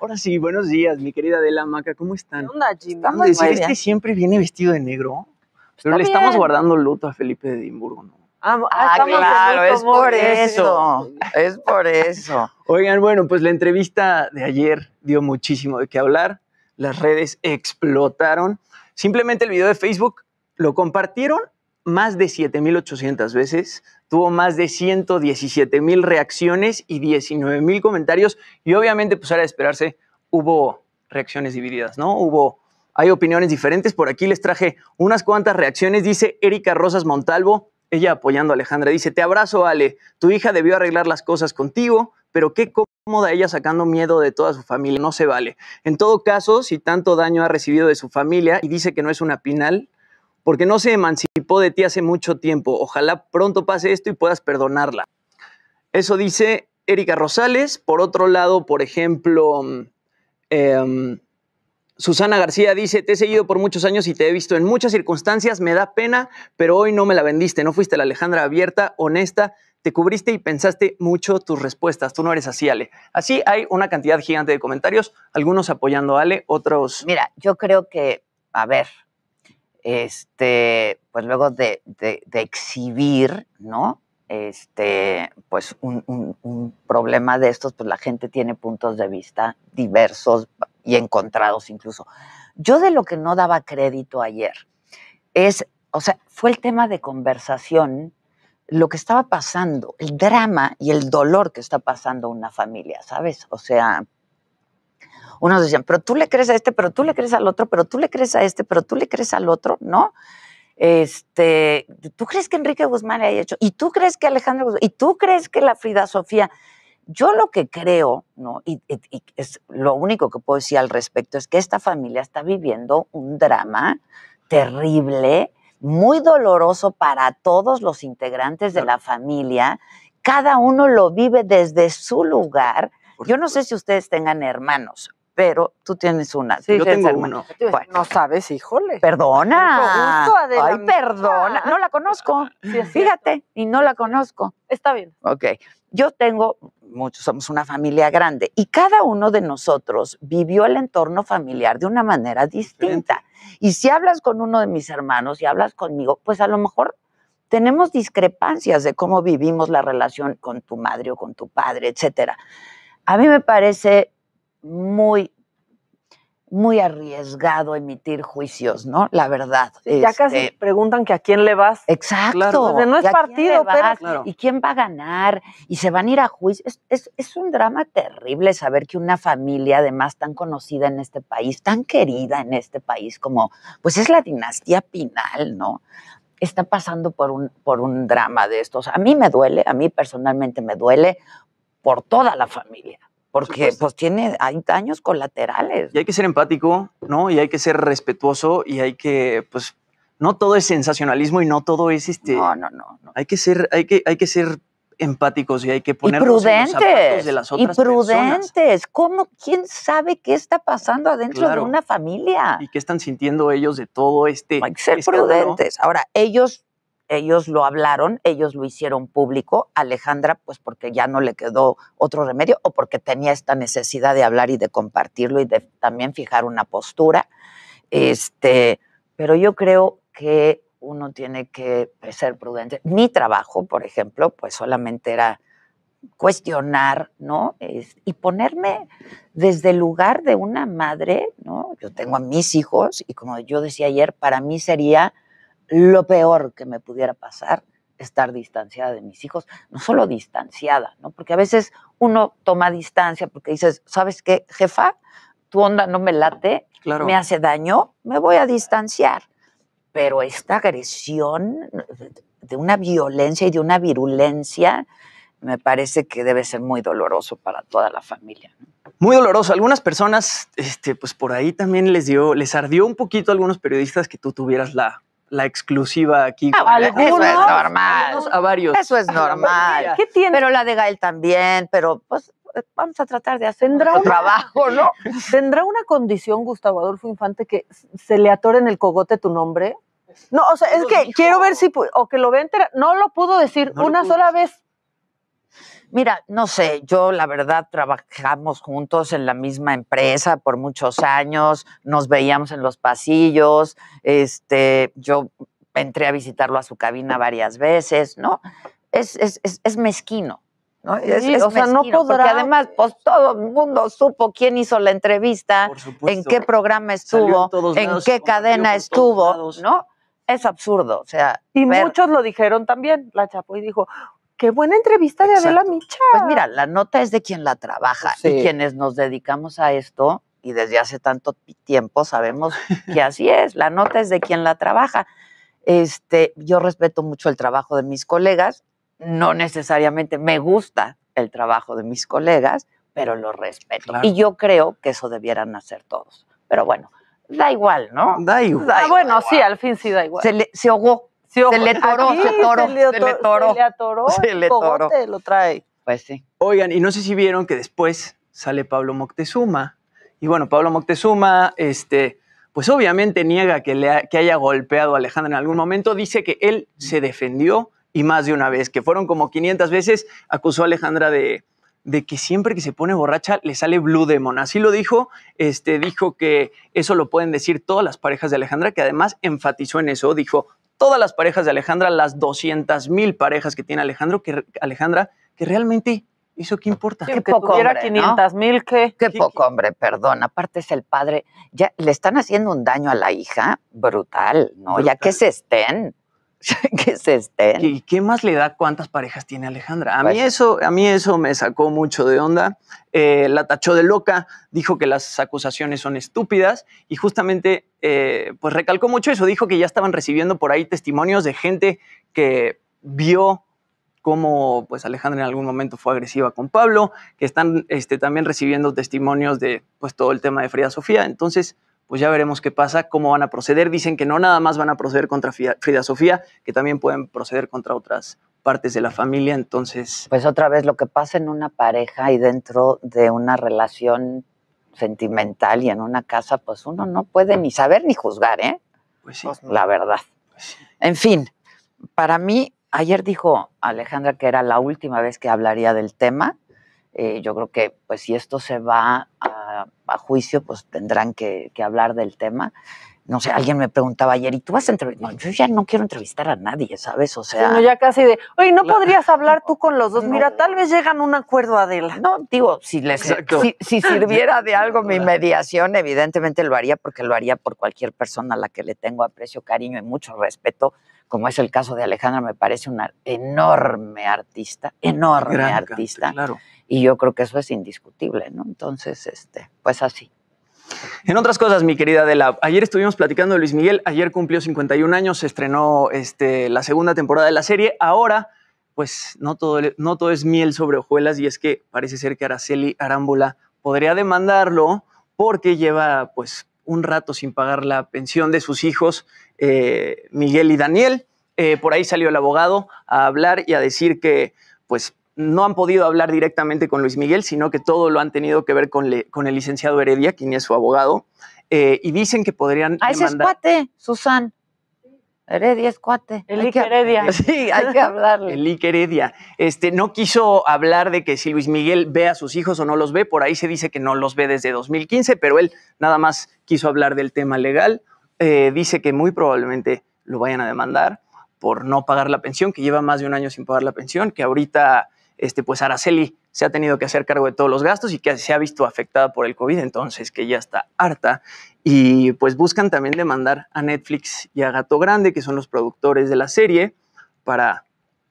Ahora sí, buenos días, mi querida Adela Maca, ¿cómo están? ¿Qué onda, este siempre viene vestido de negro? Pues pero le estamos guardando luto a Felipe de Edimburgo, ¿no? ah, ah, ah claro, es por eso. Es por eso. Oigan, bueno, pues la entrevista de ayer dio muchísimo de qué hablar. Las redes explotaron. Simplemente el video de Facebook lo compartieron más de 7.800 veces, tuvo más de 117.000 reacciones y 19.000 comentarios. Y obviamente, pues era de esperarse, hubo reacciones divididas, ¿no? Hubo, hay opiniones diferentes. Por aquí les traje unas cuantas reacciones. Dice Erika Rosas Montalvo, ella apoyando a Alejandra. Dice, te abrazo, Ale. Tu hija debió arreglar las cosas contigo, pero qué cómoda ella sacando miedo de toda su familia. No se vale. En todo caso, si tanto daño ha recibido de su familia y dice que no es una pinal, porque no se emancipó de ti hace mucho tiempo. Ojalá pronto pase esto y puedas perdonarla. Eso dice Erika Rosales. Por otro lado, por ejemplo, mm, em, Susana García dice, te he seguido por muchos años y te he visto en muchas circunstancias, me da pena, pero hoy no me la vendiste, no fuiste la Alejandra abierta, honesta, te cubriste y pensaste mucho tus respuestas, tú no eres así, Ale. Así hay una cantidad gigante de comentarios, algunos apoyando a Ale, otros... Mira, yo creo que, a ver, este, pues luego de, exhibir, ¿no? Este, pues un, un, problema de estos, pues la gente tiene puntos de vista diversos y encontrados incluso. Yo de lo que no daba crédito ayer es, o sea, fue el tema de conversación, lo que estaba pasando, el drama y el dolor que está pasando una familia, ¿sabes? O sea, unos decían, pero tú le crees a este, pero tú le crees al otro, pero tú le crees a este, pero tú le crees al otro, ¿no? Este, ¿tú crees que Enrique Guzmán le haya hecho? ¿Y tú crees que Alejandro Guzmán? ¿Y tú crees que la Frida Sofía? Yo lo que creo, ¿no? Y, y, es lo único que puedo decir al respecto es que esta familia está viviendo un drama terrible, muy doloroso para todos los integrantes de la familia. Cada uno lo vive desde su lugar. Yo no sé si ustedes tengan hermanos, pero tú tienes una. Sí, yo tengo uno. No sabes, híjole. Perdona. Gusto, Ay, perdona. No la conozco. Sí, Fíjate, y no la conozco. Está bien. Ok. Yo tengo, muchos, somos una familia grande, y cada uno de nosotros vivió el entorno familiar de una manera distinta. Y si hablas con uno de mis hermanos y hablas conmigo, pues a lo mejor tenemos discrepancias de cómo vivimos la relación con tu madre o con tu padre, etcétera. A mí me parece muy, muy arriesgado emitir juicios, ¿no? La verdad. ya casi este preguntan que a quién le vas. Exacto. no es partido, pero. ¿Y quién va a ganar? Y se van a ir a juicio. Es, un drama terrible saber que una familia, además tan conocida en este país, tan querida en este país, como, pues es la dinastía Pinal, ¿no? Está pasando por un, por un drama de estos. A mí me duele, a mí personalmente me duele por toda la familia porque pues. pues tiene hay daños colaterales. Y hay que ser empático, ¿no? Y hay que ser respetuoso y hay que pues no todo es sensacionalismo y no todo es este No, no, no, Hay que ser hay que hay que ser empáticos y hay que poner prudentes, los de las otras y prudentes. ¿Cómo? ¿Quién sabe qué está pasando adentro de una familia? Y qué están sintiendo ellos de todo este. Hay que ser prudentes. Ahora, ellos ellos lo hablaron, ellos lo hicieron público, Alejandra pues porque ya no le quedó otro remedio o porque tenía esta necesidad de hablar y de compartirlo y de también fijar una postura. Este, pero yo creo que uno tiene que ser prudente. Mi trabajo, por ejemplo, pues solamente era cuestionar, ¿no? y ponerme desde el lugar de una madre, ¿no? Yo tengo a mis hijos y como yo decía ayer, para mí sería lo peor que me pudiera pasar estar distanciada de mis hijos, no solo distanciada, ¿no? Porque a veces uno toma distancia porque dices, ¿sabes qué, jefa? Tu onda no me late, me hace daño, me voy a distanciar. Pero esta agresión de una violencia y de una virulencia me parece que debe ser muy doloroso para toda la familia. Muy doloroso. Algunas personas, este, pues por ahí también les dio, les ardió un poquito a algunos periodistas que tú tuvieras la la exclusiva aquí. Ah, eso es normal. A varios. Eso es normal. Pero la de Gael también, pero pues eh, vamos a tratar de hacer un trabajo, ¿no? ¿Tendrá una condición, Gustavo Adolfo Infante, que se le atore en el cogote tu nombre? No, o sea, es que quiero ver si, o que lo vea entera. No lo pudo decir una sola vez. Mira, no sé, yo la verdad trabajamos juntos en la misma empresa por muchos años, nos veíamos en los pasillos, este, yo entré a visitarlo a su cabina varias veces, ¿no? Es, mezquino. ¿no? es, mezquino, no Porque además, pues todo el mundo supo quién hizo la entrevista, en qué programa estuvo, en, qué cadena estuvo, ¿no? Es absurdo, o sea. Y muchos lo dijeron también. La y dijo, Qué buena entrevista de Adela Micha. Pues mira, la nota es de quien la trabaja y quienes nos dedicamos a esto y desde hace tanto tiempo sabemos que así es. La nota es de quien la trabaja. Este, yo respeto mucho el trabajo de mis colegas, no necesariamente me gusta el trabajo de mis colegas, pero lo respeto. Y yo creo que eso debieran hacer todos. Pero bueno, da igual, ¿no? Da igual. Ah, bueno, sí, al fin sí da igual. Se, le, se ahogó se le toró, se, le Se le atoró. Se lo trae. Pues sí. Oigan, y no sé si vieron que después sale Pablo Moctezuma. Y bueno, Pablo Moctezuma, este, pues obviamente niega que, le que haya golpeado a Alejandra en algún momento. Dice que él se defendió y más de una vez, que fueron como 500 veces, acusó a Alejandra de, de que siempre que se pone borracha le sale Blue Demon. Así lo dijo, este, dijo que eso lo pueden decir todas las parejas de Alejandra, que además enfatizó en eso, dijo, todas las parejas de Alejandra, las 200 mil parejas que tiene Alejandro, que, Alejandra, que realmente ¿Eso qué importa? Qué que poco tuviera hombre, mil, ¿qué? ¿qué? poco hombre, perdón. Aparte es el padre. Ya le están haciendo un daño a la hija brutal, ¿no? Ya que se estén. que se estén. ¿Y qué más le da cuántas parejas tiene Alejandra? A, mí, pues eso, a mí eso me sacó mucho de onda. Eh, la tachó de loca, dijo que las acusaciones son estúpidas y justamente eh, pues recalcó mucho eso. Dijo que ya estaban recibiendo por ahí testimonios de gente que vio cómo pues Alejandra en algún momento fue agresiva con Pablo, que están este, también recibiendo testimonios de pues todo el tema de Frida Sofía. Entonces, pues ya veremos qué pasa, cómo van a proceder. Dicen que no nada más van a proceder contra Frida Sofía, que también pueden proceder contra otras partes de la familia, entonces... Pues otra vez, lo que pasa en una pareja y dentro de una relación sentimental y en una casa, pues uno no puede ni saber ni juzgar, ¿eh? Pues sí. Pues la verdad. Pues en fin, para mí, ayer dijo Alejandra que era la última vez que hablaría del tema eh, yo creo que, pues, si esto se va a, juicio, pues tendrán que, hablar del tema. No sé, alguien me preguntaba ayer, ¿y tú vas a entrevistar? No, yo ya no quiero entrevistar a nadie, ¿sabes? O sea. ya casi de, oye, ¿no podrías hablar tú con los dos? Mira, tal vez llegan a un acuerdo, Adela. No, digo, si, si, sirviera de algo mi mediación, evidentemente lo haría, porque lo haría por cualquier persona a la que le tengo aprecio, cariño y mucho respeto como es el caso de Alejandra, me parece una enorme artista, enorme artista. claro y yo creo que eso es indiscutible, ¿no? Entonces, este, pues así. En otras cosas, mi querida Adela, ayer estuvimos platicando de Luis Miguel, ayer cumplió 51 años, se estrenó este, la segunda temporada de la serie, ahora pues no todo, no todo es miel sobre hojuelas y es que parece ser que Araceli Arámbula podría demandarlo porque lleva pues un rato sin pagar la pensión de sus hijos, eh, Miguel y Daniel. Eh, por ahí salió el abogado a hablar y a decir que pues no han podido hablar directamente con Luis Miguel, sino que todo lo han tenido que ver con, el licenciado Heredia, quien es su abogado, eh, y dicen que podrían... Ah, ese es cuate, Susan. Heredia es cuate. El Heredia. Sí, hay que hablarle. El Ike Heredia. Este, no quiso hablar de que si Luis Miguel ve a sus hijos o no los ve, por ahí se dice que no los ve desde 2015, pero él nada más quiso hablar del tema legal. Eh, dice que muy probablemente lo vayan a demandar por no pagar la pensión, que lleva más de un año sin pagar la pensión, que ahorita este, pues Araceli se ha tenido que hacer cargo de todos los gastos y que se ha visto afectada por el COVID, entonces que ya está harta. Y pues buscan también demandar a Netflix y a Gato Grande, que son los productores de la serie, para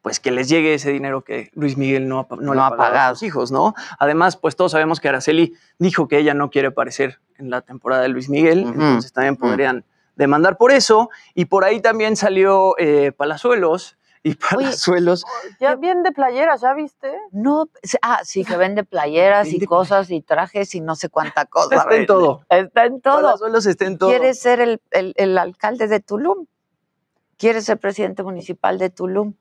pues que les llegue ese dinero que Luis Miguel no, no, ha pagado, a sus hijos, ¿no? Además, pues todos sabemos que Araceli dijo que ella no quiere aparecer en la temporada de Luis Miguel, entonces también mm. podrían demandar por eso. Y por ahí también salió eh, Palazuelos, y palazuelos. suelos. Oh, ya vende playeras, ¿ya viste? No, pues, ah, sí, que vende playeras y cosas y trajes y no sé cuánta cosa. Está en todo. Está en todo. Palazuelos está en todo. ¿Quieres ser el, alcalde de Tulum? quiere ser presidente municipal de Tulum?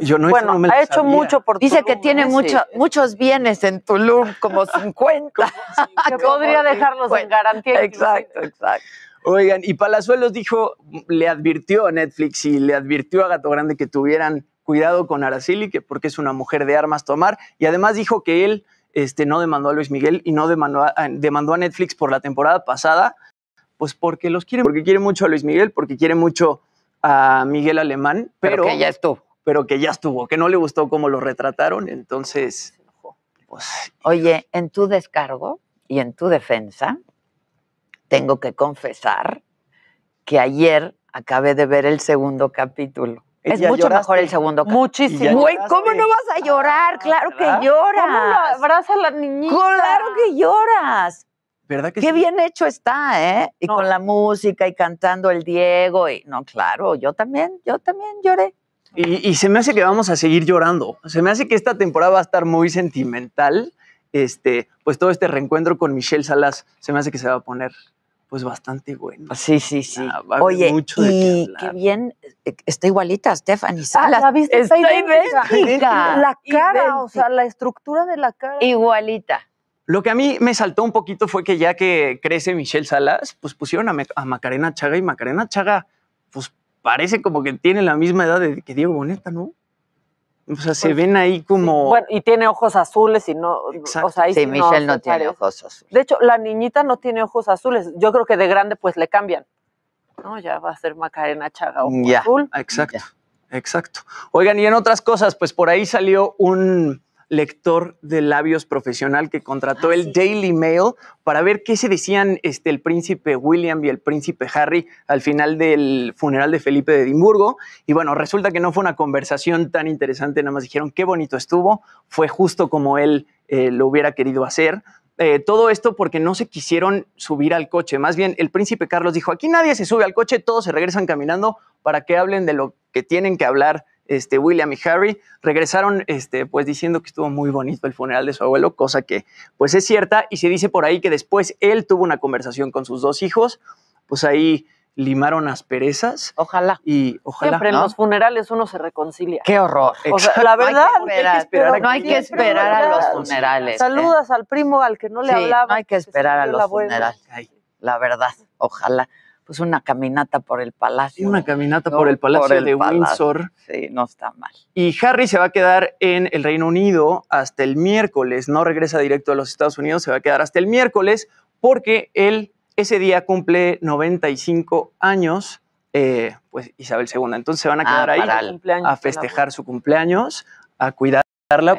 Yo no bueno, ha hecho mucho por Tulum. Dice que tiene ¿eh? muchos bienes en Tulum, como 50. podría dejarlos en garantía. Exacto, exacto. Oigan, y Palazuelos dijo, le advirtió a Netflix y le advirtió a Gato Grande que tuvieran cuidado con Araceli, que porque es una mujer de armas tomar, y además dijo que él este, no demandó a Luis Miguel y no demandó a, eh, demandó a Netflix por la temporada pasada, pues porque los quiere, porque quiere mucho a Luis Miguel, porque quiere mucho a Miguel Alemán, pero, que ya estuvo. Pero que ya estuvo, que no le gustó cómo lo retrataron, entonces... Pues, Oye, en tu descargo y en tu defensa, tengo que confesar que ayer acabé de ver el segundo capítulo. Es mucho mejor el segundo capítulo. Muchísimo. ¿cómo no vas a llorar? claro que lloras. ¿Cómo lo abraza la niñita? Claro que lloras. ¿Verdad que Qué bien hecho está, ¿eh? Y con la música y cantando el Diego. no, claro, yo también, yo también lloré. Y, se me hace que vamos a seguir llorando. Se me hace que esta temporada va a estar muy sentimental. Este, pues todo este reencuentro con Michelle Salas se me hace que se va a poner pues bastante bueno. Sí, sí, sí. Ah, Oye, y qué, bien, eh, está igualita Stephanie ah, Salas. Ah, la está, La cara, o sea, la estructura de la cara. Igualita. Lo que a mí me saltó un poquito fue que ya que crece Michelle Salas, pues pusieron a, Macarena Chaga y Macarena Chaga, pues parece como que tiene la misma edad que Diego Boneta, ¿no? O sea, se pues, ven ahí como... bueno, y tiene ojos azules y no... sí, Michelle no, tiene ojos azules. De hecho, la niñita no tiene ojos azules. Yo creo que de grande pues le cambian. No, ya va a ser Macarena Chaga o ya, azul. Exacto, exacto. Oigan, y en otras cosas, pues por ahí salió un lector de labios profesional que contrató el Daily Mail para ver qué se decían este, el príncipe William y el príncipe Harry al final del funeral de Felipe de Edimburgo. Y bueno, resulta que no fue una conversación tan interesante, nada más dijeron qué bonito estuvo, fue justo como él eh, lo hubiera querido hacer. Eh, todo esto porque no se quisieron subir al coche. Más bien, el príncipe Carlos dijo, aquí nadie se sube al coche, todos se regresan caminando para que hablen de lo que tienen que hablar este, William y Harry, regresaron este, pues diciendo que estuvo muy bonito el funeral de su abuelo, cosa que pues es cierta, y se dice por ahí que después él tuvo una conversación con sus dos hijos, pues ahí limaron asperezas. Ojalá. Y ojalá. Siempre en los funerales uno se reconcilia. Qué horror. la verdad, no hay que esperar, a, los funerales. ¿eh? Saludas al primo al que no le hablaba. No hay que esperar a los funerales. La verdad, ojalá pues una caminata por el palacio. Una caminata por el palacio de Windsor. Sí, no está mal. Y Harry se va a quedar en el Reino Unido hasta el miércoles, no regresa directo a los Estados Unidos, se va a quedar hasta el miércoles porque él ese día cumple 95 años, eh, pues Isabel II. Entonces se van a ah, quedar ahí a festejar su cumpleaños, a cuidarla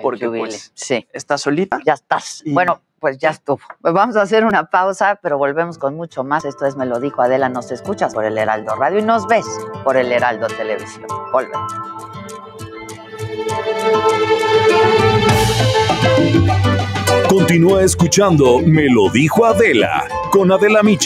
porque pues, sí. está solita. Ya estás. bueno, pues ya estuvo. Pues vamos a hacer una pausa, pero volvemos con mucho más. Esto es Me lo dijo Adela, nos escuchas por el Heraldo Radio y nos ves por el Heraldo Televisión. Volvemos. Continúa escuchando Me lo dijo Adela con Adela michel